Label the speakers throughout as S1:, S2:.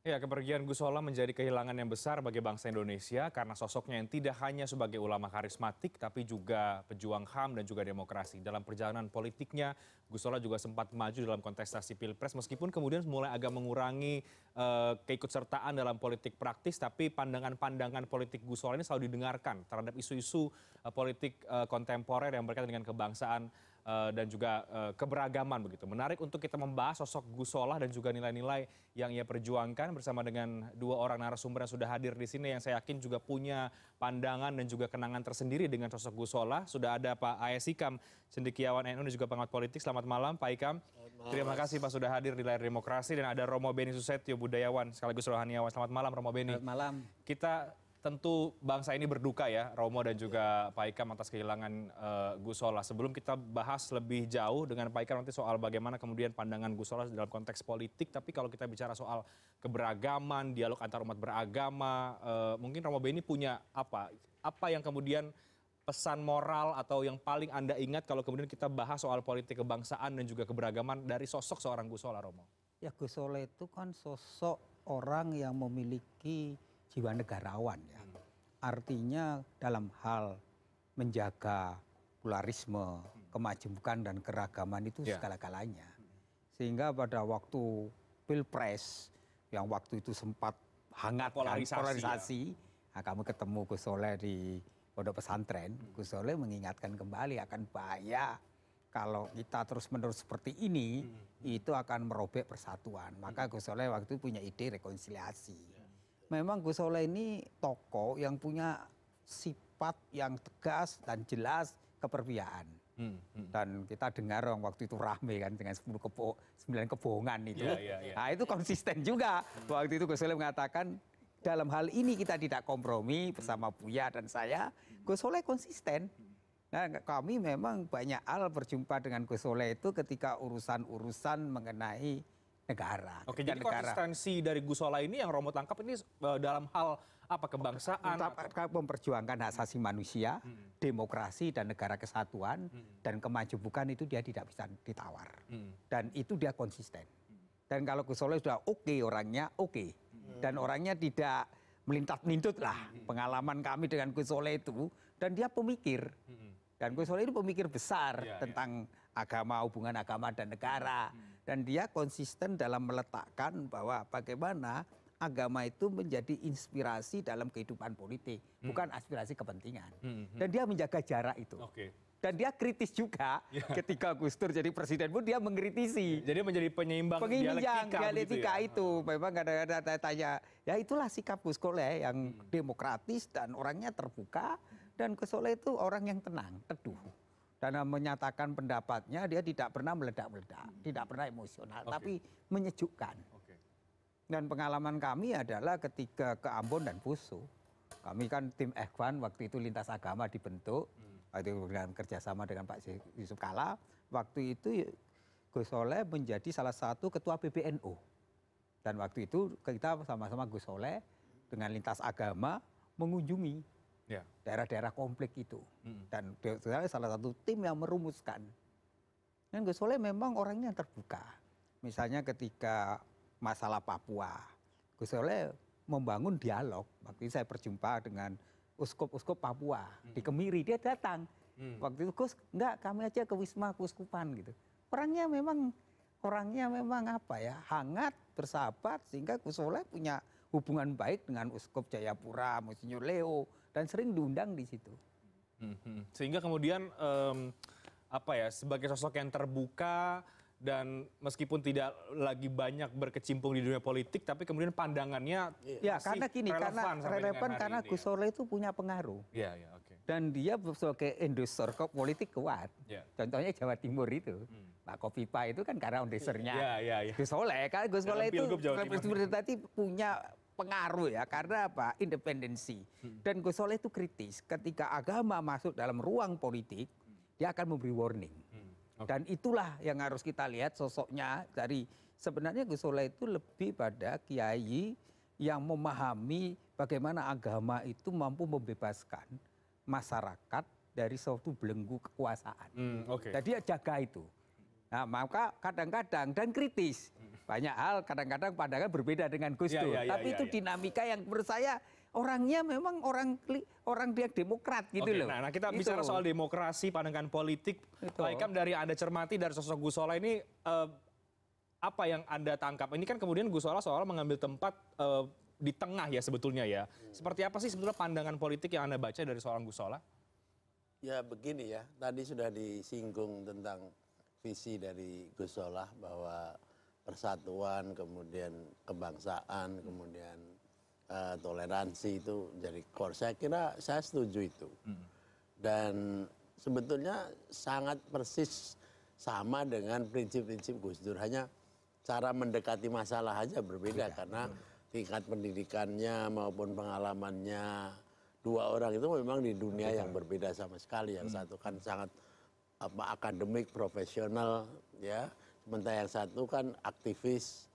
S1: Ya, kepergian Gusola menjadi kehilangan yang besar bagi bangsa Indonesia karena sosoknya yang tidak hanya sebagai ulama karismatik tapi juga pejuang HAM dan juga demokrasi. Dalam perjalanan politiknya, Gusola juga sempat maju dalam kontestasi Pilpres meskipun kemudian mulai agak mengurangi uh, keikutsertaan dalam politik praktis tapi pandangan-pandangan politik Gusola ini selalu didengarkan terhadap isu-isu uh, politik uh, kontemporer yang berkaitan dengan kebangsaan Eh, dan juga eh, keberagaman begitu. Menarik untuk kita membahas sosok Gusola dan juga nilai-nilai yang ia perjuangkan bersama dengan dua orang narasumber yang sudah hadir di sini yang saya yakin juga punya pandangan dan juga kenangan tersendiri dengan sosok Gusola. Sudah ada Pak Aesikam Ikam, Cendekiawan NU dan juga pengamat politik. Selamat malam Pak Ikam. Malam. Terima kasih Pak sudah hadir di Layar Demokrasi dan ada Romo Beni Susetio, budayawan sekaligus rohaniawan. Selamat malam Romo Beni. Selamat malam. Kita tentu bangsa ini berduka ya Romo dan juga Pak Ikam atas kehilangan uh, eh, Gusola. Sebelum kita bahas lebih jauh dengan Pak Ikam nanti soal bagaimana kemudian pandangan Gusola dalam konteks politik, tapi kalau kita bicara soal keberagaman, dialog antar umat beragama, uh, mungkin Romo Beni punya apa? Apa yang kemudian pesan moral atau yang paling Anda ingat kalau kemudian kita bahas soal politik kebangsaan dan juga keberagaman dari sosok seorang Gusola Romo?
S2: Ya Gusola itu kan sosok orang yang memiliki jiwa negarawan ya. Artinya dalam hal menjaga pluralisme, kemajemukan dan keragaman itu yeah. segala-galanya. Sehingga pada waktu pilpres yang waktu itu sempat hangat polarisasi, kan, polarisasi ya. nah, kami ketemu Gus Soleh di pondok pesantren, hmm. Gus Soleh mengingatkan kembali akan bahaya kalau kita terus-menerus seperti ini, hmm. itu akan merobek persatuan. Maka hmm. Gus Soleh waktu itu punya ide rekonsiliasi memang Gus Soleh ini toko yang punya sifat yang tegas dan jelas keperbiaan. Hmm, hmm. Dan kita dengar orang waktu itu rame kan dengan 10 kebo 9 kebohongan itu. Yeah, yeah, yeah. Nah itu konsisten juga. Hmm. Waktu itu Gus Soleh mengatakan dalam hal ini kita tidak kompromi bersama Buya dan saya. Gus Soleh konsisten. Nah kami memang banyak hal berjumpa dengan Gus Soleh itu ketika urusan-urusan mengenai negara. Oke, jadi negara.
S1: konsistensi dari
S2: Gusola ini yang Romo tangkap ini eh, dalam hal apa kebangsaan? Tetap memperjuangkan hak asasi manusia, hmm. demokrasi dan negara kesatuan hmm. dan kemajemukan itu dia tidak bisa ditawar. Hmm. Dan itu dia konsisten. Hmm. Dan kalau Gusola sudah oke okay orangnya, oke. Okay. Hmm. Dan orangnya tidak melintas melintut lah hmm. pengalaman kami dengan Gusola itu dan dia pemikir. Hmm. Dan Gusola itu pemikir besar ya, tentang ya. agama, hubungan agama dan negara. Hmm dan dia konsisten dalam meletakkan bahwa bagaimana agama itu menjadi inspirasi dalam kehidupan politik, hmm. bukan aspirasi kepentingan. Hmm, hmm. hmm. Dan dia menjaga jarak itu. Okay. Dan dia kritis juga yeah. ketika Gus Dur jadi
S1: presiden pun dia mengkritisi. Ya, jadi menjadi penyeimbang, penyeimbang dialektika, ya. dialektika ya?
S2: itu. Memang kadang ada tanya, ya itulah sikap Gus Kole yang hmm. demokratis dan orangnya terbuka. Dan Gus Kole itu orang yang tenang, teduh dan menyatakan pendapatnya dia tidak pernah meledak-meledak, hmm. tidak pernah emosional, okay. tapi menyejukkan. Okay. Dan pengalaman kami adalah ketika ke Ambon dan Puso, kami kan tim Ekvan waktu itu lintas agama dibentuk, hmm. waktu itu dengan kerjasama dengan Pak Yusuf Kala, waktu itu ya, Gus Soleh menjadi salah satu ketua PBNU. Dan waktu itu kita sama-sama Gus Soleh dengan lintas agama mengunjungi Ya. daerah daerah konflik itu dan saya salah satu tim yang merumuskan dan Gus Soleh memang orangnya terbuka misalnya ketika masalah Papua Gus Soleh membangun dialog waktu itu saya berjumpa dengan uskup-uskup Papua di Kemiri dia datang mm. waktu itu Gus enggak kami aja ke Wisma Kuskupan gitu orangnya memang orangnya memang apa ya hangat bersahabat sehingga Gus Soleh punya hubungan baik dengan Uskup Jayapura, Monsinyur Leo, dan sering diundang di situ.
S1: Mhm. Sehingga kemudian um, apa ya sebagai sosok yang terbuka dan meskipun tidak lagi banyak berkecimpung di dunia politik tapi kemudian pandangannya ya karena kini relevan karena relevan karena
S2: ya. Gus Soleh itu punya pengaruh. Ya, ya, okay. Dan dia sebagai endorser politik kuat. Ya. Contohnya Jawa Timur itu. Hmm. Pak Kofifa itu kan karena endorsernya. Ya, ya, ya. Gus Soleh kan Gus Soleh itu seperti tadi punya pengaruh ya karena apa independensi hmm. dan Gus Soleh itu kritis ketika agama masuk dalam ruang politik dia akan memberi warning hmm. dan itulah yang harus kita lihat sosoknya dari sebenarnya Gus Soleh itu lebih pada kiai yang memahami bagaimana agama itu mampu membebaskan masyarakat dari suatu belenggu kekuasaan. hmm. okay. Jadi ya jaga itu. Nah, maka kadang-kadang dan kritis banyak hal kadang-kadang pandangan berbeda dengan Gus ya, Dur. Ya, ya, ya, Tapi ya, itu ya. dinamika yang menurut saya orangnya memang orang orang dia demokrat
S1: gitu Oke, loh. Nah, nah kita itu. bicara soal demokrasi, pandangan politik. Laikam dari Anda cermati dari sosok Gus Gusola ini eh, apa yang Anda tangkap? Ini kan kemudian Gus Gusola soal mengambil tempat eh, di tengah ya sebetulnya ya. Hmm. Seperti apa sih sebetulnya pandangan politik yang Anda baca dari seorang Gusola?
S3: Ya begini ya, tadi sudah disinggung tentang visi dari Gus Gusola bahwa persatuan, kemudian kebangsaan, kemudian uh, toleransi itu jadi core. Saya kira saya setuju itu. Hmm. Dan sebetulnya sangat persis sama dengan prinsip-prinsip Gus Dur, hanya cara mendekati masalah aja berbeda Ya, karena tingkat pendidikannya maupun pengalamannya dua orang itu memang di dunia yang berbeda sama sekali. Yang hmm. satu kan sangat apa akademik, profesional, ya sementara yang satu kan aktivis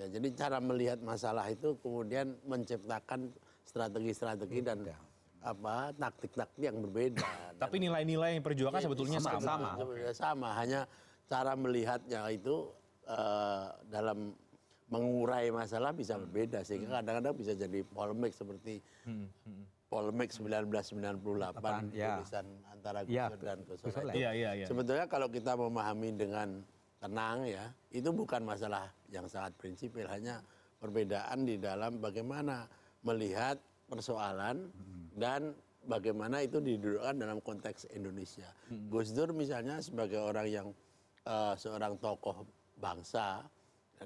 S3: ya jadi cara melihat masalah itu kemudian menciptakan strategi strategi dan ya. apa taktik taktik yang berbeda
S1: tapi nilai-nilai yang perjuangan iya, sebetulnya sama sama sama,
S3: iya, sama. hanya cara melihatnya itu uh, dalam mengurai masalah bisa hmm. berbeda sehingga hmm. kadang-kadang bisa jadi polemik seperti hmm, hmm. polemik 1998 tulisan ya. tulisan antara Gus ya, dan Gus ya, ya, ya. Sebetulnya kalau kita memahami dengan tenang ya itu bukan masalah yang sangat prinsipil hanya perbedaan di dalam bagaimana melihat persoalan mm-hmm. dan bagaimana itu didudukkan dalam konteks Indonesia mm-hmm. Gus Dur misalnya sebagai orang yang uh, seorang tokoh bangsa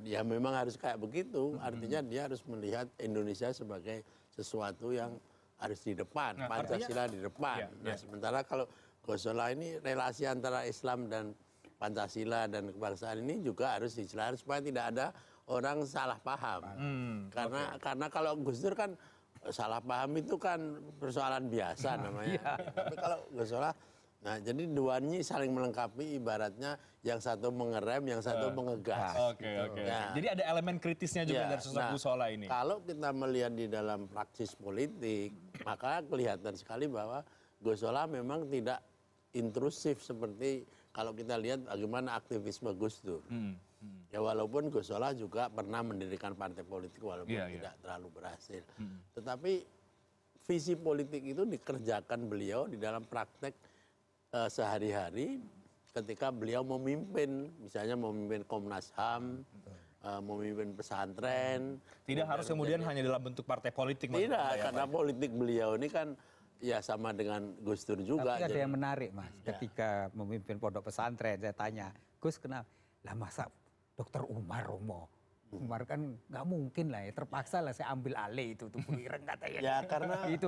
S3: ya memang harus kayak begitu mm-hmm. artinya dia harus melihat Indonesia sebagai sesuatu yang harus di depan nah, Pancasila di depan ya, ya. nah sementara kalau Gosola ini relasi antara Islam dan Pancasila dan kebangsaan ini juga harus dijelaskan supaya tidak ada orang salah paham. Hmm, karena okay. karena kalau Gus Dur kan eh, salah paham itu kan persoalan biasa nah, namanya. Iya. Tapi kalau Gus salah Nah, jadi duanya saling melengkapi ibaratnya yang satu mengerem, yang satu uh, mengegas. Nah, oke, okay, gitu. oke. Okay. Nah, jadi ada elemen kritisnya juga yeah, dari sosok nah, Gusola ini. Kalau kita melihat di dalam praksis politik, maka kelihatan sekali bahwa Gusola memang tidak intrusif seperti kalau kita lihat bagaimana aktivisme Gus Dur. Hmm. Hmm. Ya walaupun Gus Solah juga pernah mendirikan partai politik walaupun yeah, iya. tidak yeah. terlalu berhasil. Hmm, hmm. Tetapi visi politik itu dikerjakan beliau di dalam praktek uh, sehari-hari ketika beliau memimpin misalnya memimpin Komnas HAM. uh, memimpin pesantren. Tidak harus kemudian hanya dalam bentuk partai politik. Tidak, ya, karena ya? politik beliau ini kan ya sama dengan Gus Dur juga. Tapi ada jadi... yang
S2: menarik mas, ya. ketika ya. memimpin pondok pesantren saya tanya, Gus kenapa? Lah masa dokter Umar Romo? Umar kan nggak mungkin lah ya, terpaksa lah saya ambil alih itu tuh ireng
S3: katanya. Ya karena itu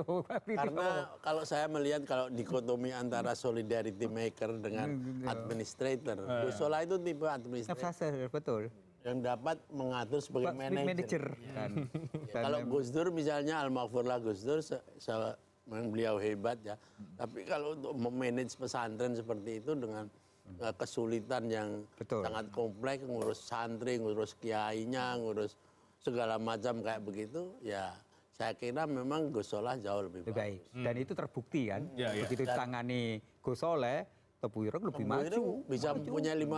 S3: karena kalau saya melihat kalau dikotomi antara hmm. solidarity maker dengan hmm, gitu. administrator, Gus eh. Sola itu tipe administrator. Ya, betul yang dapat mengatur sebagai manajer. Manager. Ya. Kan. Ya, kalau Gus Dur misalnya Al lah Gus Dur se se memang beliau hebat ya. Tapi kalau untuk memanage pesantren seperti itu dengan eh, kesulitan yang Betul. sangat kompleks, ngurus santri, ngurus kiainya, ngurus segala macam kayak begitu, ya saya kira memang Gus Gusola jauh lebih, baik. baik.
S2: Dan hmm. itu terbukti kan, ya, ya. begitu
S3: ditangani Gusole, Ireng lebih Ireng maju. Bisa maju. punya 15 eh,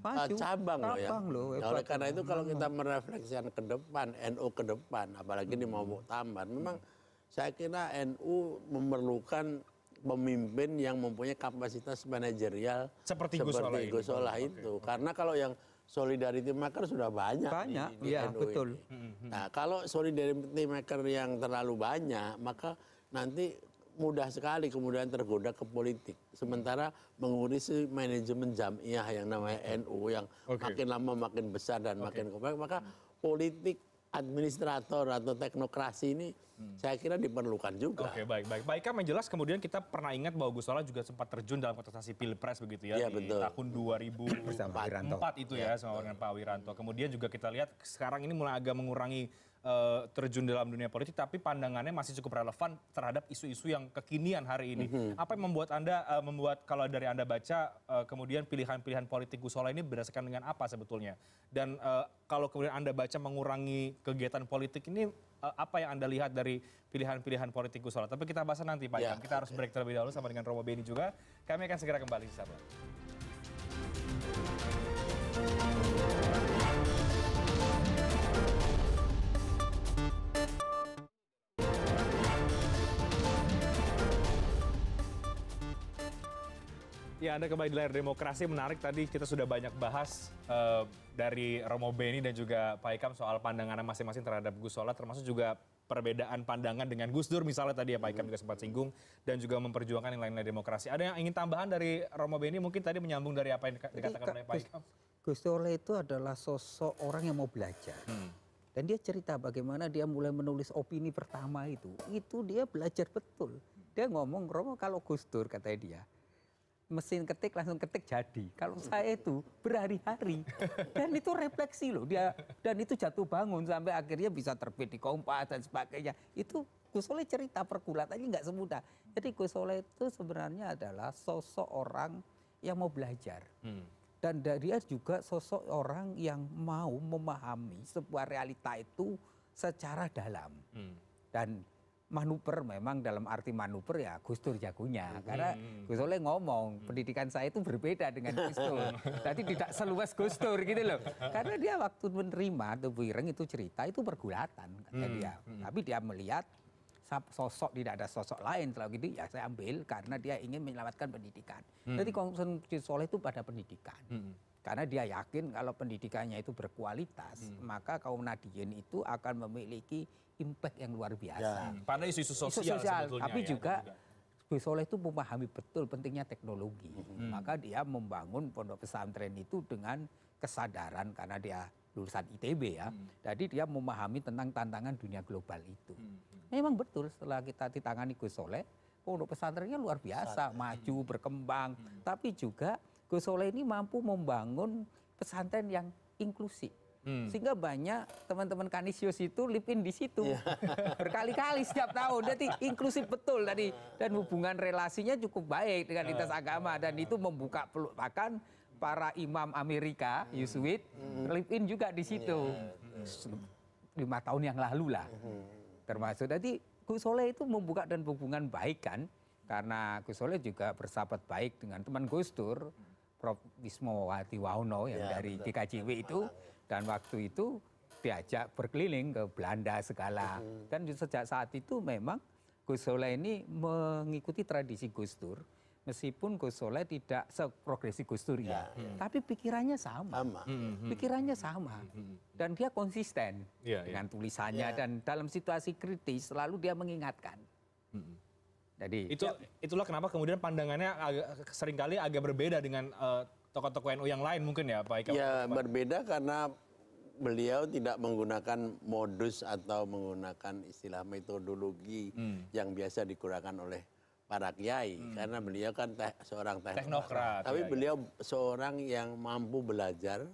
S3: maju. cabang loh ya. Loh, ya, oleh karena itu kalau hmm. kita merefleksikan ke depan, NU NO ke depan, apalagi hmm. di Mabuk Tambar, memang hmm saya kira NU memerlukan pemimpin yang mempunyai kapasitas manajerial seperti, seperti Solah itu. itu. Okay. Karena kalau yang solidarity maker sudah banyak, banyak. di, di ya, NU betul. ini. Mm-hmm. Nah, kalau solidarity maker yang terlalu banyak, maka nanti mudah sekali kemudian tergoda ke politik. Sementara mengurusi manajemen jamiah yang namanya NU yang okay. makin lama makin besar dan okay. makin kompleks, maka politik administrator atau teknokrasi ini hmm. saya kira diperlukan juga. Oke, okay,
S1: baik baik. Baik, kan jelas kemudian kita pernah ingat bahwa Gusola juga sempat terjun dalam kontestasi Pilpres begitu ya, ya di betul. tahun 2004 itu ya, ya sama dengan Pak Wiranto. Kemudian juga kita lihat sekarang ini mulai agak mengurangi Eh, terjun dalam dunia politik tapi pandangannya masih cukup relevan terhadap isu-isu yang kekinian hari ini. Mhm. Apa yang membuat Anda eh, membuat kalau dari Anda baca eh, kemudian pilihan-pilihan politik Gusola ini berdasarkan dengan apa sebetulnya? Dan kalau kemudian Anda baca mengurangi kegiatan politik ini apa yang Anda lihat dari pilihan-pilihan politik Gusola? Tapi kita bahas nanti Pak. Ya. Kita harus break terlebih dahulu sama dengan Romo Beni juga. Kami akan segera kembali. Sampai. Ya, Anda kembali di layar demokrasi. Menarik tadi kita sudah banyak bahas uh, dari Romo Beni dan juga Pak Ikam soal pandangan masing-masing terhadap Gus Solah termasuk juga perbedaan pandangan dengan Gus Dur misalnya tadi ya Pak Ikam hmm. juga sempat singgung dan juga memperjuangkan nilai-nilai demokrasi. Ada yang ingin tambahan dari Romo Beni mungkin tadi menyambung dari apa yang dikatakan oleh Pak Ikam?
S2: Gus Dur itu adalah sosok orang yang mau belajar. Hmm. Dan dia cerita bagaimana dia mulai menulis opini pertama itu. Itu dia belajar betul. Dia ngomong, Romo kalau Gus Dur katanya dia, mesin ketik langsung ketik jadi. Kalau saya itu berhari-hari dan itu refleksi loh dia dan itu jatuh bangun sampai akhirnya bisa terbit di kompas dan sebagainya. Itu Gus Soleh cerita perkulat aja nggak semudah. Jadi Gus Soleh itu sebenarnya adalah sosok orang yang mau belajar. Hmm. Dan dia juga sosok orang yang mau memahami sebuah realita itu secara dalam. Hmm. Dan manuver memang dalam arti manuver ya Gus Dur jagonya mm-hmm. karena Gus Soleh ngomong mm-hmm. pendidikan saya itu berbeda dengan Gus Dur jadi tidak seluas Gus Dur gitu loh karena dia waktu menerima The Wiring itu cerita itu pergulatan kata mm-hmm. dia tapi dia melihat sosok tidak ada sosok lain kalau gitu ya saya ambil karena dia ingin menyelamatkan pendidikan hmm. jadi Gus Soleh itu pada pendidikan karena dia yakin kalau pendidikannya itu berkualitas maka kaum nadien itu akan memiliki impact yang luar biasa. Ya. Hmm, karena isu-isu sosial, isu sosial Tapi ya, kan, juga, Gus Soleh itu memahami betul pentingnya teknologi. Hmm. Maka dia membangun pondok pesantren itu dengan kesadaran karena dia lulusan ITB ya. Hmm. Jadi dia memahami tentang tantangan dunia global itu. Hmm, hmm. Memang betul setelah kita ditangani Gus Soleh, pondok pesantrennya luar biasa, maju, hmm. berkembang. Hmm. Tapi juga Gus Soleh ini mampu membangun pesantren yang inklusif. Hmm. sehingga banyak teman-teman kanisius itu lipin di situ iya. berkali-kali setiap tahun jadi inklusif betul tadi dan hubungan relasinya cukup baik dengan iya. lintas agama dan itu membuka peluk bahkan para imam Amerika hmm. Yusuit hmm. live in juga di situ iya. lima tahun yang lalu lah termasuk tadi Gus Soleh itu membuka dan hubungan baik kan karena Gus Soleh juga bersahabat baik dengan teman Gus Dur Prof. Wismo Wati Wauno yang ya, dari betul. itu ah, ah, ah dan waktu itu diajak berkeliling ke Belanda segala mm-hmm. dan sejak saat itu memang Gus Soleh ini mengikuti tradisi Gus Dur meskipun Gus Soleh tidak seprogresi Gus Dur iya. ya, ya. tapi pikirannya sama, sama. Mm-hmm. pikirannya sama mm-hmm. dan dia konsisten ya, ya. dengan tulisannya ya. dan
S1: dalam situasi kritis selalu dia mengingatkan jadi itu ya. itulah kenapa kemudian pandangannya agak, seringkali agak berbeda dengan uh, tokoh-tokoh NU yang lain mungkin ya Pak Ika? Ya
S3: berbeda karena beliau tidak menggunakan modus atau menggunakan istilah metodologi hmm. yang biasa digunakan oleh para kiai hmm. karena beliau kan te seorang teknokrat, teknokrat tapi ya, ya. beliau ya. seorang yang mampu belajar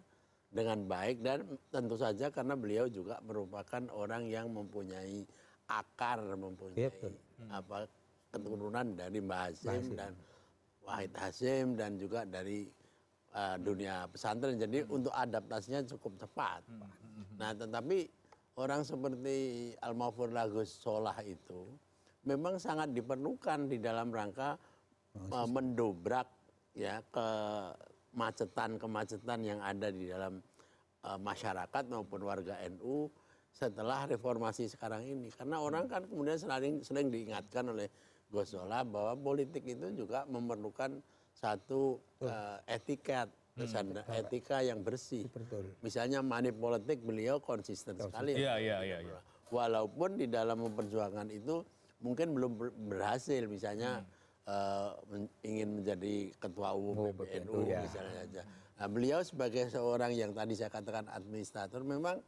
S3: dengan baik dan tentu saja karena beliau juga merupakan orang yang mempunyai akar mempunyai yep. Hmm. apa keturunan dari Mbah Hasim, Mbah Hasim. dan Wahid Hasim dan juga dari Eh, dunia pesantren jadi hmm. untuk adaptasinya cukup cepat hmm, hmm, nah tetapi orang seperti al maghfur lagus solah itu memang sangat diperlukan di dalam rangka eh, mendobrak ya ke kemacetan-kemacetan yang ada di dalam uh, masyarakat maupun warga NU setelah reformasi sekarang ini. Karena orang kan kemudian sering, sering diingatkan oleh Gus Solah bahwa politik itu juga memerlukan satu eh, hmm, etiket etika yang bersih. Misalnya money politik beliau konsisten sekali. Iya, iya, iya, Walaupun di dalam memperjuangkan itu mungkin belum berhasil misalnya uh, ingin menjadi ketua umum oh, PBNU ya. misalnya saja. Nah, beliau sebagai seorang yang tadi saya katakan administrator memang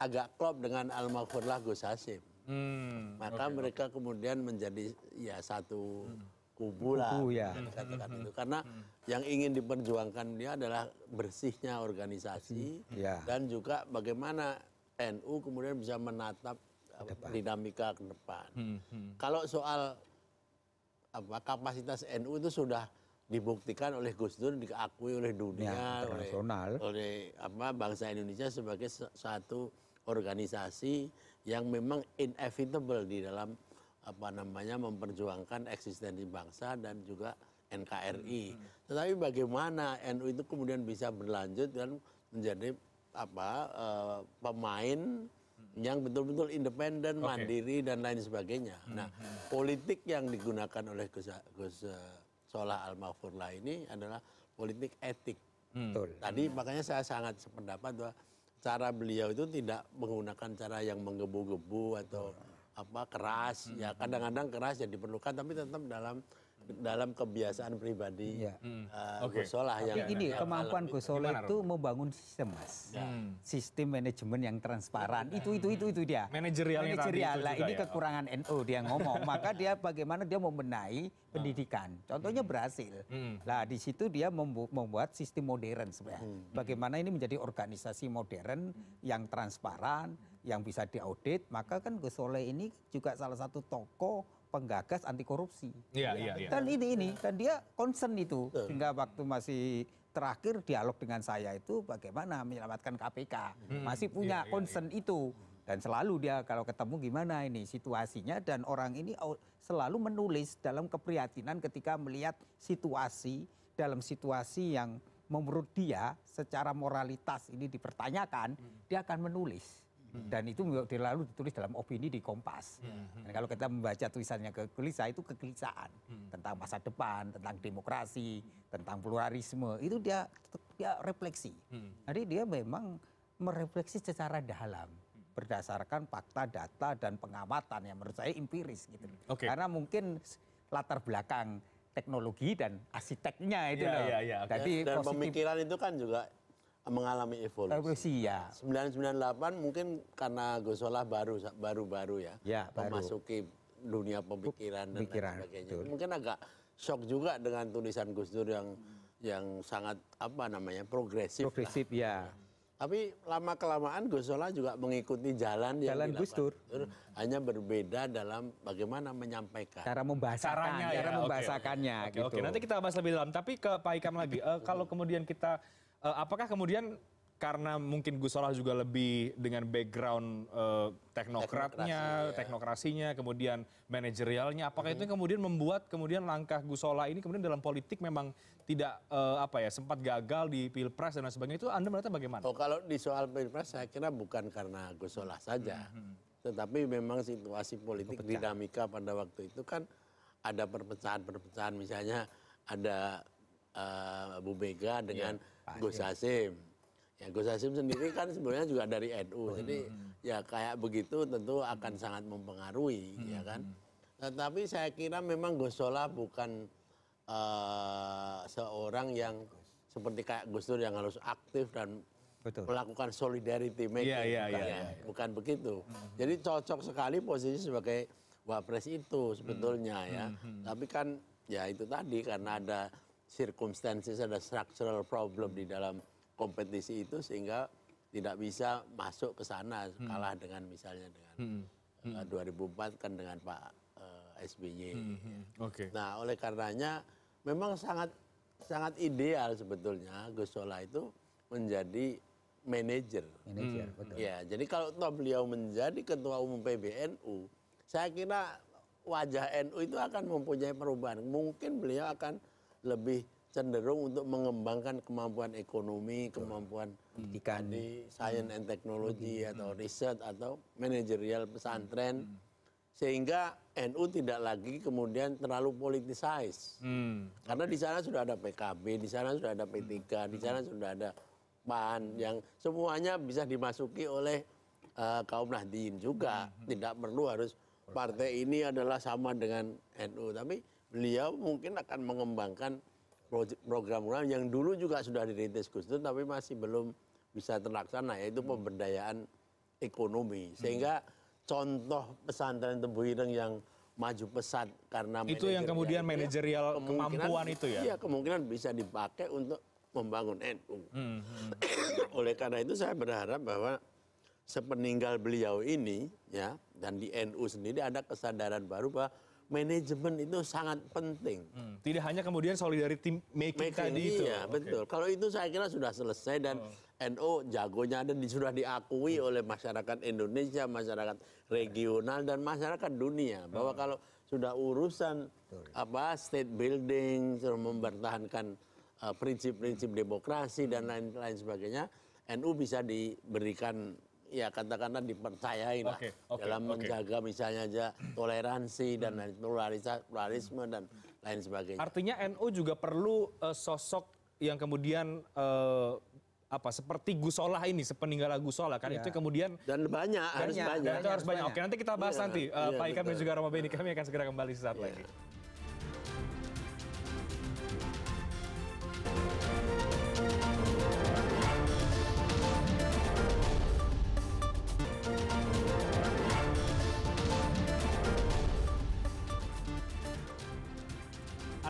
S3: agak klop dengan almarhumlah Gus Hasim.
S4: Hmm, Maka okay, mereka
S3: okay. kemudian menjadi ya satu hmm kubu lah. Kubu ya. Katakan hmm, hmm, itu. Hmm. Karena yang ingin diperjuangkan dia adalah bersihnya organisasi ya. dan juga bagaimana NU kemudian bisa menatap depan. Eh, dinamika ke depan. Hmm, hmm. Kalau soal apa kapasitas NU itu sudah dibuktikan oleh Gus Dur diakui oleh dunia ya, oleh, oleh apa bangsa Indonesia sebagai satu organisasi yang memang inevitable di dalam apa namanya memperjuangkan eksistensi bangsa dan juga NKRI. Hmm, hmm. Tetapi bagaimana NU itu kemudian bisa berlanjut dan menjadi apa uh, pemain hmm. yang betul-betul independen, okay. mandiri dan lain sebagainya. Hmm. Nah, politik yang digunakan oleh Gus, Gus eh, Solah Al Mahfurlah ini adalah politik etik. Hmm. Tadi hmm. makanya saya sangat sependapat bahwa cara beliau itu tidak menggunakan cara yang menggebu-gebu atau hmm apa keras hmm. ya hmm. kadang-kadang keras yang diperlukan tapi tetap dalam dalam kebiasaan pribadi ya. uh, eh, hmm, okay. Gusola yang ini ya, kemampuan Gusola itu
S2: membangun sistem mas ya. Hmm. sistem manajemen yang transparan ya. itu itu itu itu dia manajerial manajerial lah ini ya. kekurangan NO dia ngomong maka dia bagaimana dia membenahi ya. pendidikan contohnya hmm. berhasil hmm. lah di situ dia membuat sistem modern sebenarnya hmm. bagaimana ini menjadi organisasi modern yang transparan yang bisa diaudit, maka kan Gus Soleh ini juga salah satu tokoh penggagas anti korupsi. Iya, iya, iya, iya. Dan ini ini iya. dan dia concern itu Betul. hingga waktu masih terakhir dialog dengan saya itu bagaimana menyelamatkan KPK. Hmm, masih punya iya, iya, concern iya. itu dan selalu dia kalau ketemu gimana ini situasinya dan orang ini selalu menulis dalam keprihatinan ketika melihat situasi dalam situasi yang menurut dia secara moralitas ini dipertanyakan, hmm. dia akan menulis Hmm. Dan itu lalu ditulis dalam opini di Kompas. Hmm,
S4: hmm, hmm. Dan kalau kita
S2: membaca tulisannya ke itu kegelisahan hmm. tentang masa depan, tentang demokrasi, tentang pluralisme. Itu dia dia refleksi. Hmm. Jadi dia memang merefleksi secara dalam berdasarkan fakta, data dan pengamatan yang menurut saya empiris gitu. Okay. Karena mungkin latar belakang
S3: teknologi dan arsiteknya itu yeah, Ya ya. yeah, okay. dan pemikiran itu kan juga mengalami evolusi. Evolusi ya. 998 mungkin karena Gusola baru ya. iya, baru baru ya, ya memasuki dunia pemikiran dan, Pikiran, dan sebagainya. Betul. Mungkin agak shock juga dengan tulisan Gus Dur yang yang sangat apa namanya progresif. Progresif ya. Tapi lama kelamaan Gusola juga mengikuti jalan, jalan yang Gus Dur. Hanya berbeda dalam bagaimana menyampaikan. Cara membahasakannya. cara ya, membahasakannya. Oke, gitu. nanti
S1: kita bahas lebih dalam. Tapi ke Pak Ikam lagi, uh, kalau kemudian kita Eh, apakah kemudian karena mungkin gus solah juga lebih dengan background eh, teknokratnya, ya. teknokrasinya, kemudian manajerialnya, apakah itu hmm. kemudian membuat kemudian langkah gus solah ini kemudian dalam politik memang tidak eh, apa ya sempat gagal di pilpres dan
S3: sebagainya itu anda melihatnya bagaimana? Oh kalau di soal pilpres saya kira bukan karena gus solah saja, hmm, hmm. tetapi memang situasi politik dinamika pada waktu itu kan ada perpecahan-perpecahan misalnya ada uh, Bu Mega dengan iya. Gus Hasim. Ya Gus Hasim sendiri kan sebenarnya juga dari NU. Oh, jadi hmm, hmm, hmm. ya kayak begitu tentu akan sangat mempengaruhi ya kan. Tetapi saya kira memang Gus Gusola bukan uh, seorang yang seperti kayak Gus Dur yang harus aktif dan Betul. melakukan solidarity iya, making, yeah, yeah, bukan, yeah, yeah. Iya, iya. bukan begitu. Jadi cocok sekali posisi sebagai wapres itu sebetulnya mm-hmm. ya. Mm-hmm. Tapi kan ya itu tadi karena ada circumstances, ada structural problem di dalam kompetisi itu sehingga tidak bisa masuk ke sana hmm. kalah dengan misalnya dengan hmm. Eh, hmm. Uh, 2004 kan dengan Pak uh, eh, SBY. Hmm. Ya. Hmm. Okay. Nah oleh karenanya memang sangat sangat ideal sebetulnya Gusola itu menjadi manajer. Manajer, hmm. betul. Ya, jadi kalau toh beliau menjadi ketua umum PBNU, saya kira wajah NU itu akan mempunyai perubahan. Mungkin beliau akan lebih cenderung untuk mengembangkan kemampuan ekonomi, kemampuan pendidikan, di science and technology atau riset atau manajerial pesantren sehingga NU tidak lagi kemudian terlalu politisize. Hmm. Karena di sana sudah ada PKB, di hmm. sana hmm. sudah ada P3, di sana sudah ada PAN yang semuanya bisa dimasuki oleh uh, kaum Nahdien juga. Hmm. Tidak perlu harus partai ini adalah sama dengan NU, tapi beliau mungkin akan mengembangkan program-program yang dulu juga sudah dirintis Gus Dur tapi masih belum bisa terlaksana yaitu hmm. pemberdayaan ekonomi hmm. sehingga contoh pesantren Tebu Ireng yang maju pesat karena itu yang kemudian ya, manajerial kemampuan itu ya iya kemungkinan bisa dipakai untuk membangun NU hmm, oleh karena itu saya berharap bahwa sepeninggal beliau ini ya dan di NU sendiri ada kesadaran baru bahwa manajemen itu sangat penting. Hmm. Tidak hanya kemudian solidarity making, making tadi iya, itu. Iya, betul. Okay. Kalau itu saya kira sudah selesai dan oh. Hmm. NO jagonya dan sudah diakui hmm. oleh masyarakat Indonesia, masyarakat regional dan masyarakat dunia bahwa hmm. kalau sudah urusan apa state building, sudah mempertahankan uh, eh, prinsip -prinsip demokrasi dan lain-lain sebagainya, NU bisa diberikan ya katakanlah dipercayai lah okay, okay, dalam menjaga okay. misalnya aja toleransi dan hmm. pluralisme dan lain sebagainya.
S1: Artinya NU juga perlu uh, sosok yang kemudian uh, apa seperti Gusola ini sepeninggalan Gusola kan ya. itu
S3: kemudian dan banyak, banyak harus banyak, dan itu harus banyak. Oke nanti kita bahas ya, nanti ya, uh, Pak Ika dan juga
S1: Romo Beni kami akan segera kembali sesaat ya. lagi.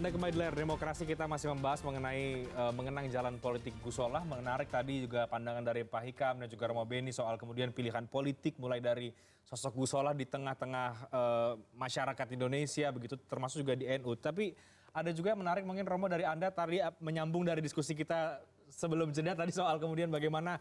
S1: Anda kembali di layar demokrasi kita masih membahas mengenai uh, mengenang jalan politik Gusola. Menarik tadi juga pandangan dari Pak Hikam dan juga Romo Beni soal kemudian pilihan politik mulai dari sosok Gusola di tengah-tengah uh, masyarakat Indonesia begitu termasuk juga di NU. Tapi ada juga yang menarik mungkin Romo dari Anda tadi eh, menyambung dari diskusi kita sebelum jeda tadi soal kemudian bagaimana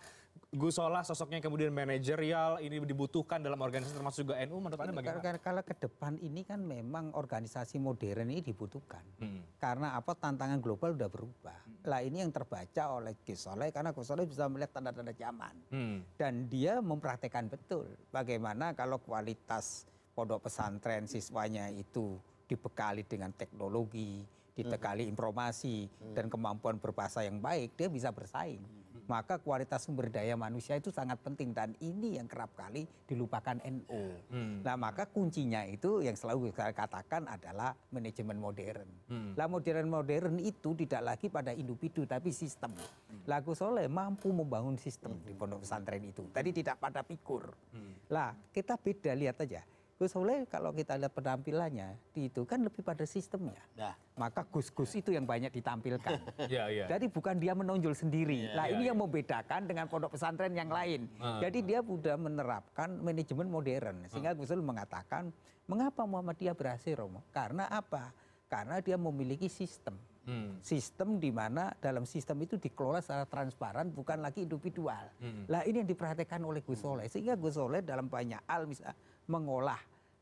S1: Gusola sosoknya kemudian manajerial ini dibutuhkan dalam organisasi termasuk juga NU menurut Anda bagaimana?
S2: Kalau ke depan ini kan memang organisasi modern ini dibutuhkan. Hmm. Karena apa tantangan global sudah berubah. Hmm. Lah ini yang terbaca oleh Gusola karena Gusola bisa melihat tanda-tanda zaman. Hmm. Dan dia mempraktekkan betul bagaimana kalau kualitas pondok pesantren siswanya itu dibekali dengan teknologi, dibekali hmm. informasi hmm. dan kemampuan berbahasa yang baik dia bisa bersaing hmm. maka kualitas sumber daya manusia itu sangat penting dan ini yang kerap kali dilupakan NU. Hmm. Nah maka kuncinya itu yang selalu saya katakan adalah manajemen modern. Hmm. Lah modern modern itu tidak lagi pada individu tapi sistem. Hmm. Lagu Soleh mampu membangun sistem hmm. di pondok pesantren itu. Tadi tidak pada pikur. Hmm. Lah kita beda lihat aja Gus Soleh kalau kita lihat penampilannya itu kan lebih pada sistemnya. Nah. Maka Gus-Gus itu yang banyak ditampilkan. ya, ya. Jadi bukan dia menonjol sendiri. Ya, nah ya, ini ya. yang membedakan dengan pondok pesantren yang lain. Uh, Jadi uh. dia sudah menerapkan manajemen modern. Sehingga ah. Gus Soleh mengatakan mengapa Muhammadiyah berhasil Romo? Karena apa? Karena dia memiliki sistem. Hmm. Sistem di mana dalam sistem itu dikelola secara transparan bukan lagi individual. Hmm. Lah ini yang diperhatikan oleh Gus Soleh sehingga Gus Soleh dalam banyak hal misalnya, mengolah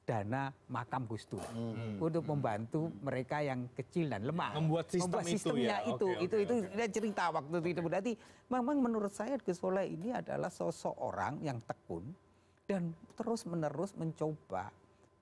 S2: dana makam Gus Dur hmm, hmm, hmm. untuk membantu mereka yang kecil dan lemah. Membuat, sistem Membuat sistemnya itu, ya. ya? itu, okay, itu, okay, itu okay. cerita waktu okay. itu. Berarti memang menurut saya Gus Sola ini adalah sosok orang yang tekun dan terus menerus mencoba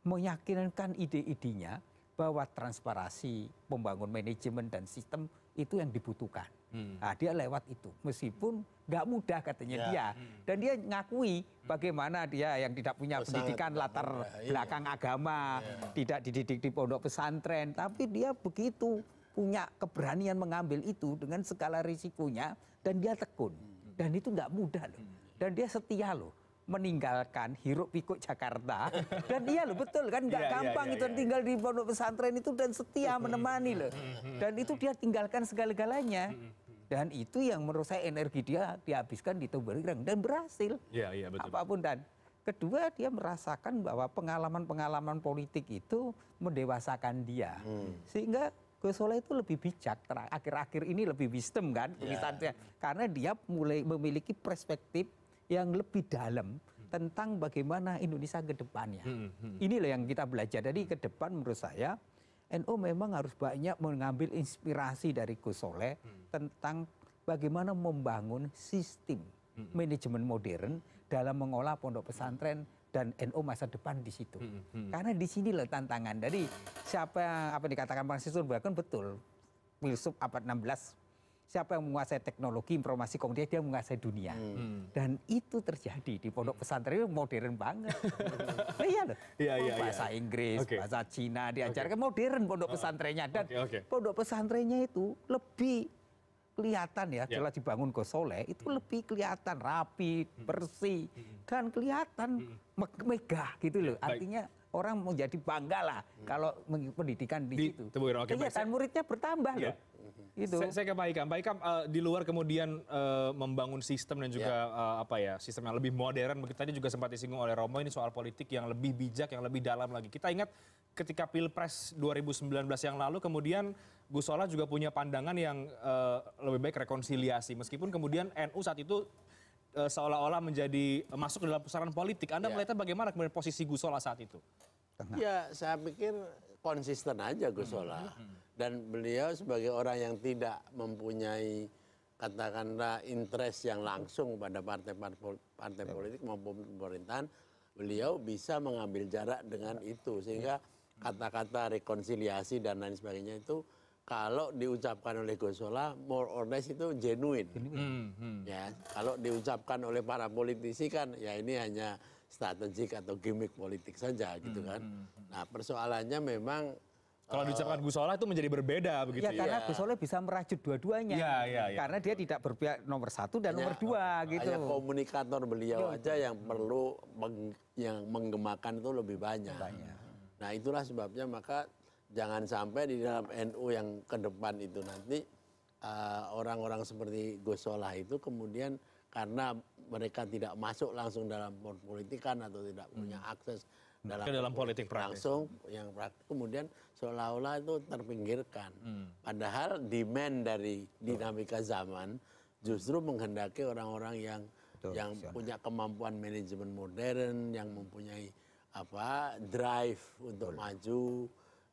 S2: meyakinkan ide-idenya bahwa transparansi, pembangun manajemen dan sistem itu yang dibutuhkan. Hmm. nah dia lewat itu meskipun nggak mudah katanya ya, dia hmm. dan dia ngakui hmm. bagaimana dia yang tidak punya pendidikan latar ya, iya. belakang agama ya. tidak dididik di pondok pesantren tapi dia begitu punya keberanian mengambil itu dengan segala risikonya dan dia tekun dan itu nggak mudah loh dan dia setia loh meninggalkan hiruk pikuk Jakarta dan iya loh betul kan nggak yeah, iya, gampang yeah, yeah, itu yeah. Iya. tinggal di pondok pesantren itu dan setia menemani loh dan itu dia tinggalkan segala-galanya dan itu yang menurut saya energi dia dihabiskan di Tubbergerang dan berhasil yeah, iya, yeah, betul. apapun dan kedua dia merasakan bahwa pengalaman-pengalaman politik itu mendewasakan dia hmm. sehingga Gusola itu lebih bijak akhir-akhir ini lebih wisdom kan yeah. karena dia mulai memiliki perspektif yang lebih dalam tentang bagaimana Indonesia ke depannya. Hmm, hmm. Ini loh yang kita belajar. Jadi ke depan menurut saya NU memang harus banyak mengambil inspirasi dari Gus Soleh hmm. tentang bagaimana membangun sistem manajemen modern dalam mengolah pondok pesantren dan NU masa depan di situ. Karena di sini lah tantangan. Dari siapa yang apa dikatakan Bang Sisun bahkan betul filsuf abad 16 siapa yang menguasai teknologi informasi komunikasi dia menguasai dunia hmm. hmm. dan itu terjadi di pondok pesantren hmm. modern banget nah, iya loh ya, ya, bahasa ya. Inggris okay. bahasa Cina diajarkan okay. modern pondok oh, pesantrennya dan okay, okay. pondok pesantrennya itu lebih kelihatan ya yeah. Ya. dibangun ke Soleh itu hmm. lebih kelihatan rapi hmm. bersih hmm. dan kelihatan hmm. megah gitu loh ya, Baik. artinya orang menjadi bangga lah hmm. kalau pendidikan di, di situ. okay, iya, muridnya bertambah yeah. loh.
S1: Gitu. saya ke Pak Ikam. Pak Ikam eh, di luar kemudian eh, membangun sistem dan juga ya. Eh, apa ya sistem yang lebih modern. Begitu tadi juga sempat disinggung oleh Romo ini soal politik yang lebih bijak, yang lebih dalam lagi. Kita ingat ketika Pilpres 2019 yang lalu kemudian Gusola juga punya pandangan yang lebih baik rekonsiliasi. Meskipun kemudian NU saat itu seolah-olah menjadi masuk ke dalam pusaran politik. Anda ya. melihatnya bagaimana kemudian posisi Gusola saat itu?
S3: Tengah. Ya, saya pikir konsisten aja Gusola. Hmm. Hmm dan beliau sebagai orang yang tidak mempunyai katakanlah interest yang langsung pada partai partai ya. politik maupun pemerintahan beliau bisa mengambil jarak dengan ya. itu sehingga ya. kata-kata rekonsiliasi dan lain sebagainya itu kalau diucapkan oleh Gusola more or less itu genuine hmm, hmm. ya kalau diucapkan oleh para politisi kan ya ini hanya strategik atau gimmick politik saja gitu hmm, kan nah persoalannya memang kalau uh, diucapkan gusola itu menjadi berbeda begitu ya. ya. karena gusola
S2: bisa merajut dua-duanya. Ya, ya, ya. Karena dia tidak berpihak nomor satu dan nomor dua okay. gitu. Hanya
S3: komunikator beliau ya. aja yang perlu meng, yang menggemakan itu lebih banyak. banyak. Nah itulah sebabnya maka jangan sampai di dalam NU yang ke depan itu nanti eh, orang-orang uh, seperti gusola itu kemudian karena mereka tidak masuk langsung dalam politikan atau tidak punya hmm. akses dalam, dalam politik praktis. langsung yang praktis kemudian seolah-olah itu terpinggirkan hmm. padahal demand dari dinamika zaman justru menghendaki orang-orang yang Betul, yang punya kemampuan manajemen modern yang mempunyai apa drive untuk Betul. maju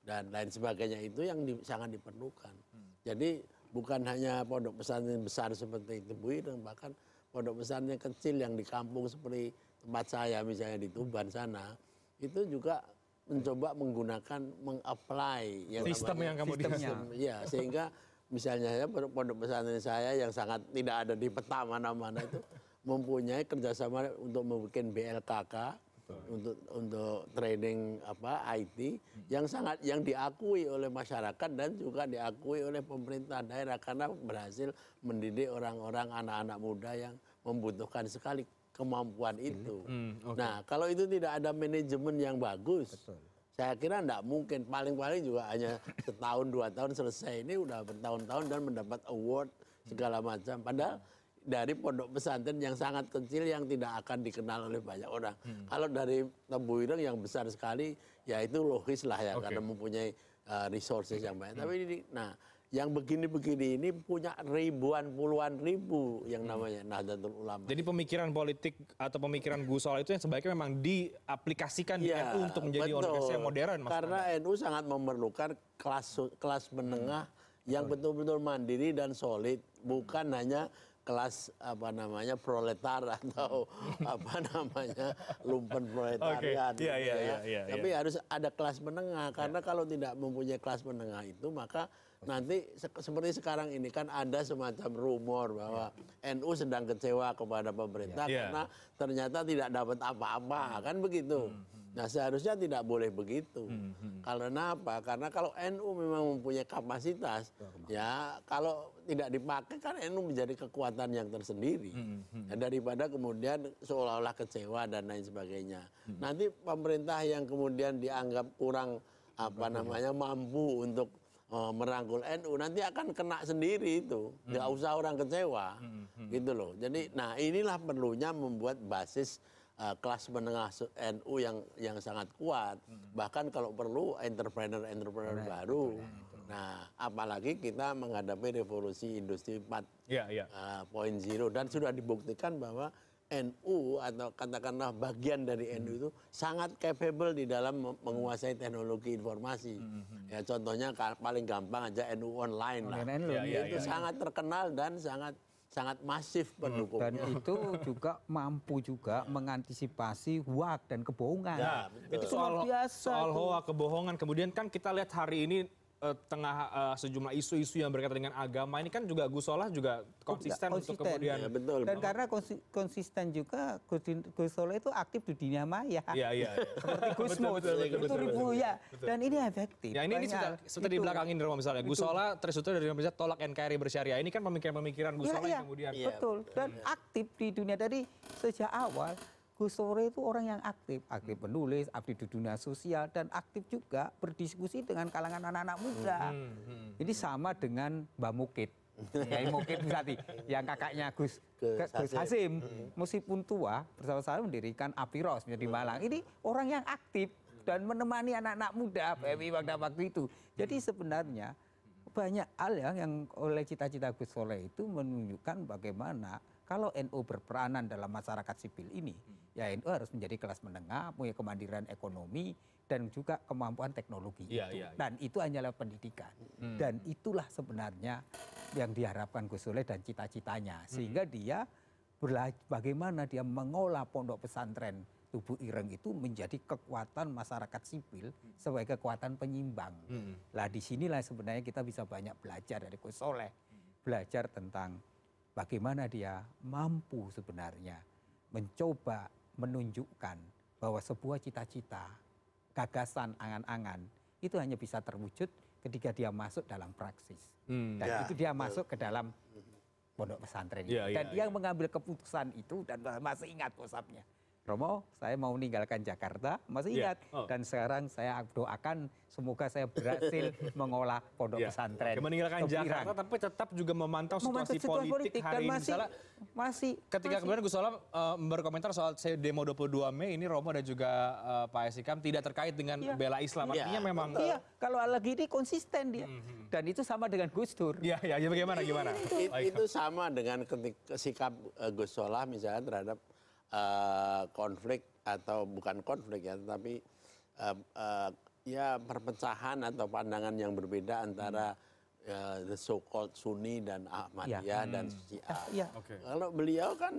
S3: dan lain sebagainya itu yang di, sangat diperlukan hmm. jadi bukan hanya pondok pesantren besar seperti itu dan bahkan pondok pesantren kecil yang di kampung seperti tempat saya misalnya di Tuban sana itu juga mencoba menggunakan mengapply yang sistem yang kamu sistemnya. ya sehingga misalnya ya pondok pesantren saya yang sangat tidak ada di peta mana-mana itu mempunyai kerjasama untuk membuat BLKK Betul. untuk untuk training apa IT yang sangat yang diakui oleh masyarakat dan juga diakui oleh pemerintah daerah karena berhasil mendidik orang-orang anak-anak muda yang membutuhkan sekali kemampuan mhm. itu.
S4: Hmm, nah,
S3: kalau itu tidak ada manajemen yang bagus, Betul. saya kira tidak mungkin. Paling-paling juga hanya setahun dua tahun selesai ini udah bertahun-tahun dan mendapat award hmm. segala macam. Padahal dari pondok pesantren yang sangat kecil yang tidak akan dikenal oleh banyak orang. Hmm. Kalau dari Tebu Ireng yang besar sekali, ya itu logis lah ya okay. karena mempunyai uh, resources hmm. yang banyak. Hmm. Tapi ini, nah yang begini-begini ini punya ribuan puluhan ribu yang hmm. namanya Nahdlatul Ulama.
S1: Jadi pemikiran politik atau pemikiran Gusola itu yang sebaiknya memang diaplikasikan ya, NU untuk menjadi betul. organisasi yang modern Mas Karena Anda.
S3: NU sangat memerlukan kelas kelas menengah hmm. yang betul-betul mandiri dan solid, bukan hmm. hanya kelas apa namanya proletar atau hmm. apa namanya lumpen proletarian, Okay. Iya, yeah, gitu yeah, ya. yeah, yeah, iya. Tapi yeah. harus ada kelas menengah karena yeah. kalau tidak mempunyai kelas menengah itu maka nanti se seperti sekarang ini kan ada semacam rumor bahwa NU sedang kecewa kepada pemerintah iya. karena ternyata tidak dapat apa-apa kan begitu. Hmm. Nah seharusnya tidak boleh begitu. Hmm, hmm. Karena apa? Karena kalau NU memang mempunyai kapasitas, ya kalau tidak dipakai kan NU menjadi kekuatan yang tersendiri ya, daripada kemudian seolah-olah kecewa dan lain sebagainya. Nanti pemerintah yang kemudian dianggap kurang apa namanya mampu untuk Oh, merangkul NU nanti akan kena sendiri itu nggak hmm. usah orang kecewa hmm. hmm. gitu loh jadi hmm. nah inilah perlunya membuat basis uh, kelas menengah NU yang yang sangat kuat hmm. hmm. bahkan kalau perlu entrepreneur entrepreneur hmm. baru nah apalagi kita menghadapi revolusi industri 4.0 yeah, yeah. uh, dan sudah dibuktikan bahwa NU atau katakanlah bagian dari NU hmm. itu sangat capable di dalam menguasai teknologi informasi. Hmm, hmm, ya contohnya paling gampang aja NU online lah. NU, ya, iya, itu ya, sangat terkenal dan sangat sangat masif pendukungnya. Dan itu
S2: juga mampu juga ya. mengantisipasi hoax dan kebohongan. Ya,
S1: itu soal, biasa soal hoax kebohongan. Kemudian kan kita lihat hari ini Eh, tengah eh, sejumlah isu-isu yang berkaitan dengan agama ini kan juga Gus Solah juga konsisten, konsisten. untuk kemudian ya, betul, dan betul.
S2: karena konsisten juga Gus Solah itu aktif di dunia maya. ya, iya. Ya. Seperti Gusmo
S1: itu ribu ya.
S2: Dan ini efektif. Ya ini ini sudah
S1: sudah di belakang ini misalnya Gus Solah tersebut dari Indonesia tolak NKRI bersyariah ini kan pemikiran-pemikiran iya, Gus Solah ya, ya. yang kemudian iya, betul
S2: dan iya. aktif di dunia dari sejak awal Gus Sore itu orang yang aktif, aktif hmm. menulis, aktif di dunia sosial dan aktif juga berdiskusi dengan kalangan anak-anak muda. Hmm, hmm, Ini sama dengan Mbak Mukit. ya Mukit berarti yang kakaknya Gus Gus Hasim meskipun tua bersama-sama mendirikan Apiros menjadi Malang. Ini orang yang aktif dan menemani anak-anak muda PMI waktu waktu itu. Jadi sebenarnya banyak hal yang, yang oleh cita-cita Gus Soleh itu menunjukkan bagaimana kalau NU berperanan dalam masyarakat sipil ini, hmm. ya NU harus menjadi kelas menengah, punya kemandirian ekonomi dan juga kemampuan teknologi ya, itu. Ya, ya. Dan itu hanyalah pendidikan. Hmm. Dan itulah sebenarnya yang diharapkan Gus Soleh dan cita-citanya. Hmm. Sehingga hmm. dia bagaimana dia mengolah pondok pesantren Tubuh Ireng itu menjadi kekuatan masyarakat sipil hmm. sebagai kekuatan penyimbang. Hmm. Lah disinilah sebenarnya kita bisa banyak belajar dari Gus Soleh, belajar tentang bagaimana dia mampu sebenarnya mencoba menunjukkan bahwa sebuah cita-cita, gagasan, angan-angan itu hanya bisa terwujud ketika dia masuk dalam praksis. Hmm. Dan ya. itu dia masuk ke dalam pondok pesantren. Ya, ya dan ya, dia ya. mengambil keputusan itu dan masih ingat kosapnya. Romo, saya mau meninggalkan Jakarta, masih iya. ingat. Yeah. Oh. Dan sekarang saya doakan semoga saya berhasil mengolah pondok yeah. pesantren. meninggalkan Jakarta
S1: tapi tetap juga memantau situasi, situasi politik, politik hari ini. Masih, misalnya, masih ketika masih. kemudian Gus Solam uh, berkomentar soal demo 22 Mei ini Romo dan juga uh, Pak
S3: Esikam tidak terkait dengan yeah. bela Islam. Iya. Artinya memang Iya,
S2: kalau lagi ini konsisten dia. Mm -hmm. Dan itu
S1: sama dengan Gus Dur. Iya, yeah, iya, yeah. bagaimana iya, gimana?
S3: It, itu sama dengan ketika sikap uh, Gus Solam misalnya terhadap Eh, konflik atau bukan konflik ya tetapi eh, eh, ya perpecahan atau pandangan yang berbeda antara the so called Sunni dan Ahmadiyah ya. dan hmm. Syiah. Ya. Kalau beliau kan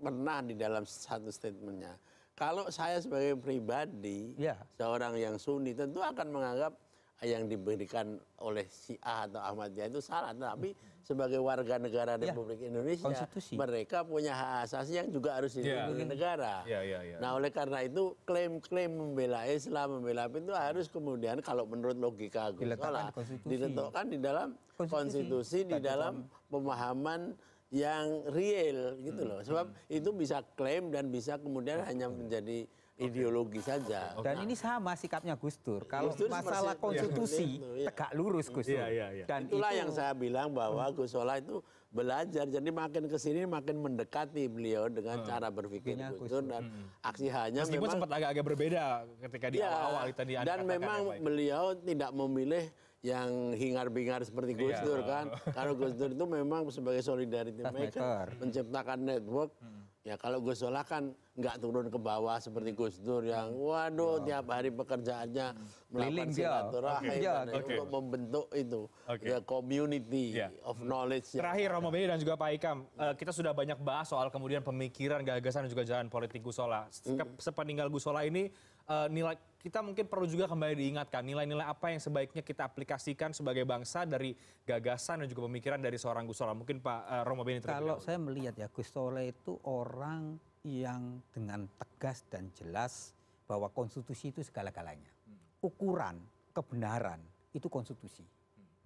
S3: pernah di dalam satu statementnya. Kalau saya sebagai pribadi, ya. seorang yang Sunni tentu akan menganggap yang diberikan oleh si A atau Ahmadiyah itu salah, tapi sebagai warga negara iya. Republik Indonesia konstitusi. mereka punya hak asasi yang juga harus dilindungi ya. negara.
S4: Ya, ya, ya. Nah,
S3: oleh karena itu klaim-klaim membela Islam, membela itu harus kemudian kalau menurut logika Gus ditentukan di dalam konstitusi, konstitusi di dalam kan. pemahaman yang real gitu loh. Hmm. Sebab hmm. itu bisa klaim dan bisa kemudian hanya menjadi ideologi saja. Dan
S2: ini sama sikapnya Gus Dur. Kalau Gus masalah konstitusi iya. tegak lurus Gus iya, Dur. Iya, iya, iya. Dan
S3: itulah itu... yang saya bilang bahwa hmm. Gus Solah itu belajar. Jadi makin kesini makin mendekati beliau dengan hmm. cara berpikir Gus, Dur dan hmm. aksi hanya Meskipun memang, sempat agak-agak berbeda ketika di iya, awal-awal ya, tadi Dan memang beliau tidak memilih yang hingar-bingar seperti Gus iya. Dur kan. Kalau Gus Dur itu memang sebagai solidarity maker, menciptakan network. Hmm. Ya kalau Gus Solah kan nggak turun ke bawah seperti Gus Dur yang waduh ya. tiap hari pekerjaannya melakukan silaturahim okay. okay. untuk membentuk itu okay. the ya, community yeah. of knowledge. Terakhir Romo Beni dan juga Pak Ikam,
S1: uh, kita sudah banyak bahas soal kemudian pemikiran, gagasan dan juga jalan politik Gusola. Mm. Sepeninggal Gusola ini uh, nilai kita mungkin perlu juga kembali diingatkan nilai-nilai apa yang sebaiknya kita aplikasikan sebagai bangsa dari gagasan dan juga pemikiran dari seorang Gusola. Mungkin Pak eh, Romo Beni Kalau
S2: saya melihat ya Gusola itu orang yang dengan tegas dan jelas bahwa konstitusi itu segala-galanya. Ukuran kebenaran itu konstitusi.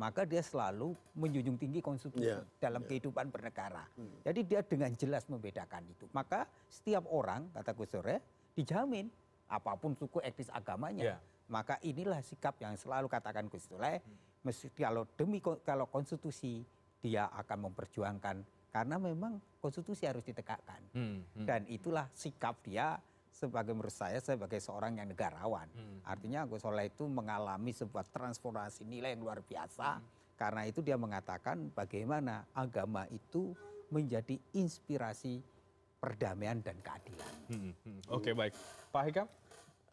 S2: Maka dia selalu menjunjung tinggi konstitusi yeah, dalam yeah. kehidupan bernegara. Mm. Jadi dia dengan jelas membedakan itu. Maka setiap orang, kata Gus Sore, dijamin apapun suku etnis agamanya. Yeah. Maka inilah sikap yang selalu katakan Gus Sore, mm. kalau demi kalau konstitusi dia akan memperjuangkan karena memang konstitusi harus ditegakkan hmm, hmm. dan itulah sikap dia sebagai menurut saya sebagai seorang yang negarawan hmm. hmm. artinya Gus Soleh itu mengalami sebuah transformasi nilai yang luar biasa hmm. karena itu dia mengatakan bagaimana agama itu menjadi inspirasi
S1: perdamaian dan keadilan. Hmm. Hmm. hmm. Oke okay, baik Pak Hikam.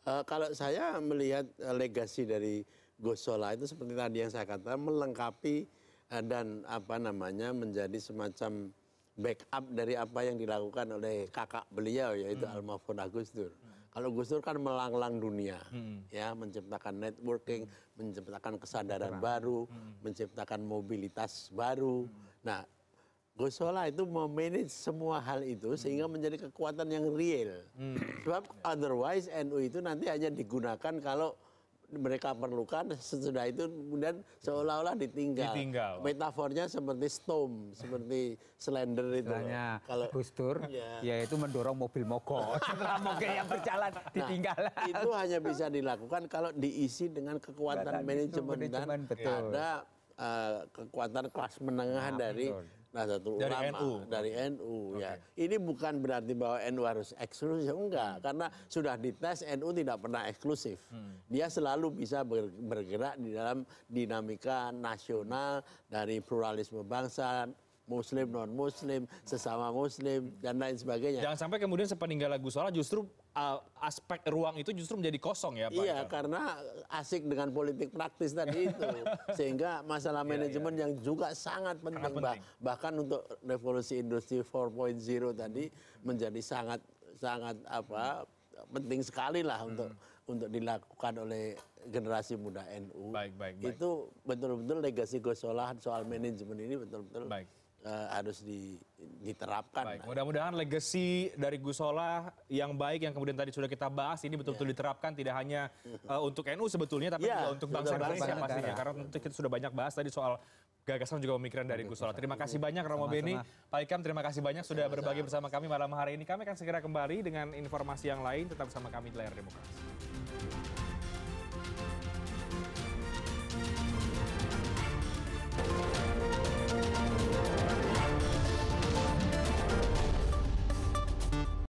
S3: Uh, kalau saya melihat eh, legasi dari Gosola itu seperti tadi yang saya katakan melengkapi dan apa namanya menjadi semacam backup dari apa yang dilakukan oleh kakak beliau yaitu hmm. Almarhum Agus Dur. Hmm. Kalau Gus Dur kan melanglang dunia, hmm. ya menciptakan networking, hmm. menciptakan kesadaran Terang. baru, hmm. menciptakan mobilitas baru. Hmm. Nah, Gusola itu memanage semua hal itu hmm. sehingga menjadi kekuatan yang real. Hmm. Sebab otherwise NU itu nanti hanya digunakan kalau mereka perlukan sesudah itu kemudian seolah-olah ditinggal. ditinggal. Metafornya seperti storm, seperti slender itu. kalau Gus iya. ya. yaitu mendorong mobil mogok setelah mogok yang berjalan nah, ditinggal. itu hanya bisa dilakukan kalau diisi dengan kekuatan manajemen, manajemen dan betul. ada uh, kekuatan kelas menengah nah, dari betul Nahdlatul dari Ulama NU. dari NU okay. ya. Ini bukan berarti bahwa NU harus eksklusif ya enggak hmm. karena sudah dites NU tidak pernah eksklusif. Hmm. Dia selalu bisa bergerak di dalam dinamika nasional dari pluralisme bangsa muslim hmm. non muslim sesama muslim dan lain sebagainya jangan
S1: sampai kemudian sepeninggal lagu sholat justru uh, aspek ruang itu justru menjadi kosong
S3: ya Pak iya karena asik dengan politik praktis tadi itu sehingga masalah manajemen iya, iya. yang juga sangat penting, penting. Bah bahkan untuk revolusi industri 4.0 tadi hmm. menjadi sangat sangat apa penting sekali lah hmm. untuk untuk dilakukan oleh generasi muda NU. Baik, baik, baik. Itu betul-betul legasi Ghosnola soal manajemen ini betul-betul baik. Eh, harus diterapkan. Baik,
S1: mudah-mudahan legacy dari Gusola yang baik yang kemudian tadi sudah kita bahas ini betul-betul yeah. diterapkan tidak hanya uh, untuk NU sebetulnya tapi yeah, juga untuk bangsa Indonesia pastinya karena tentu kita sudah banyak bahas tadi soal gagasan juga pemikiran dari Gusola. Terima kasih banyak Romo Beni, Pak Ikam terima kasih banyak sudah sama, berbagi bersama kami malam hari ini. Kami akan segera kembali dengan informasi yang lain tetap bersama kami di layar demokrasi.